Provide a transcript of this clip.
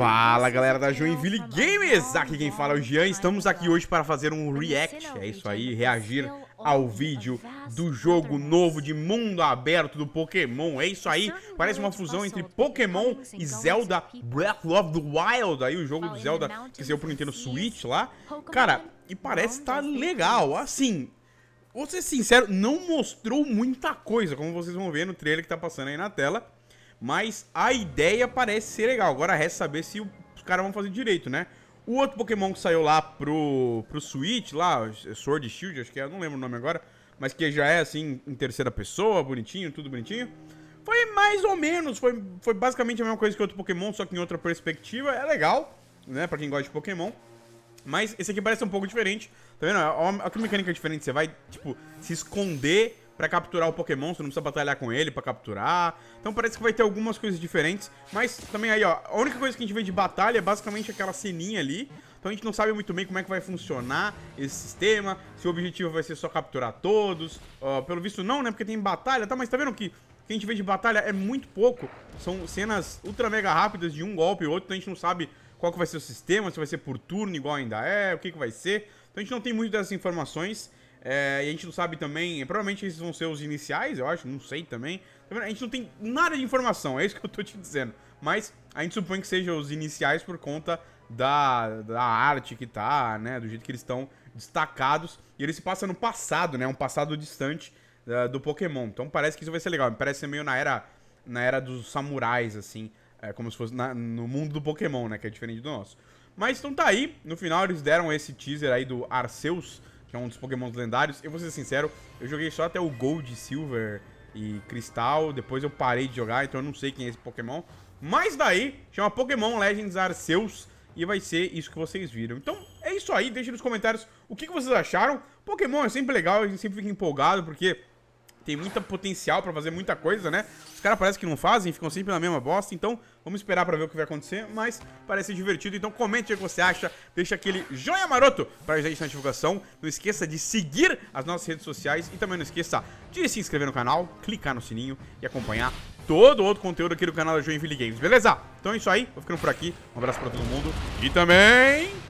Fala galera da Joinville Games, aqui quem fala é o Jean, estamos aqui hoje para fazer um react, é isso aí, reagir ao vídeo do jogo novo de mundo aberto do Pokémon. É isso aí, parece uma fusão entre Pokémon então e então Zelda Breath of the Wild, aí o jogo do Zelda que saiu pro Nintendo Switch lá. Cara, e parece estar tá legal, assim, vou ser sincero, não mostrou muita coisa, como vocês vão ver no trailer que tá passando aí na tela. Mas a ideia parece ser legal. Agora resta saber se os caras vão fazer direito, né? O outro Pokémon que saiu lá pro, pro Switch, lá, Sword Shield, acho que é, não lembro o nome agora, mas que já é assim, em terceira pessoa, bonitinho, tudo bonitinho. Foi mais ou menos, foi, foi basicamente a mesma coisa que outro Pokémon, só que em outra perspectiva. É legal, né, pra quem gosta de Pokémon. Mas esse aqui parece um pouco diferente, tá vendo? Olha é que é mecânica diferente, você vai, tipo, se esconder pra capturar o Pokémon, você não precisa batalhar com ele pra capturar. Então parece que vai ter algumas coisas diferentes. Mas também aí, ó, a única coisa que a gente vê de batalha é basicamente aquela ceninha ali. Então a gente não sabe muito bem como é que vai funcionar esse sistema, se o objetivo vai ser só capturar todos. Uh, pelo visto não, né, porque tem batalha, tá? Mas tá vendo que que a gente vê de batalha é muito pouco. São cenas ultra mega rápidas de um golpe e outro, então a gente não sabe qual que vai ser o sistema, se vai ser por turno igual ainda é, o que, que vai ser. Então a gente não tem muito dessas informações. É, e a gente não sabe também, provavelmente esses vão ser os iniciais, eu acho, não sei também. A gente não tem nada de informação, é isso que eu tô te dizendo. Mas a gente supõe que sejam os iniciais por conta da, da arte que tá, né? Do jeito que eles estão destacados. E ele se passa no passado, né? Um passado distante uh, do Pokémon. Então parece que isso vai ser legal. Parece ser meio na era, na era dos samurais, assim. É, como se fosse na, no mundo do Pokémon, né? Que é diferente do nosso. Mas então tá aí. No final eles deram esse teaser aí do Arceus que é um dos Pokémon lendários. Eu vou ser sincero, eu joguei só até o Gold, Silver e Cristal, depois eu parei de jogar, então eu não sei quem é esse Pokémon. Mas daí, chama Pokémon Legends Arceus, e vai ser isso que vocês viram. Então, é isso aí, deixe nos comentários o que, que vocês acharam. Pokémon é sempre legal, a gente sempre fica empolgado, porque tem muito potencial para fazer muita coisa, né? Os caras parece que não fazem, ficam sempre na mesma bosta, então vamos esperar para ver o que vai acontecer, mas parece divertido, então comente o que você acha, deixa aquele joinha maroto para ajudar gente na divulgação, não esqueça de seguir as nossas redes sociais e também não esqueça de se inscrever no canal, clicar no sininho e acompanhar todo o outro conteúdo aqui do canal da Joinville Games, beleza? Então é isso aí, vou ficando por aqui, um abraço para todo mundo e também...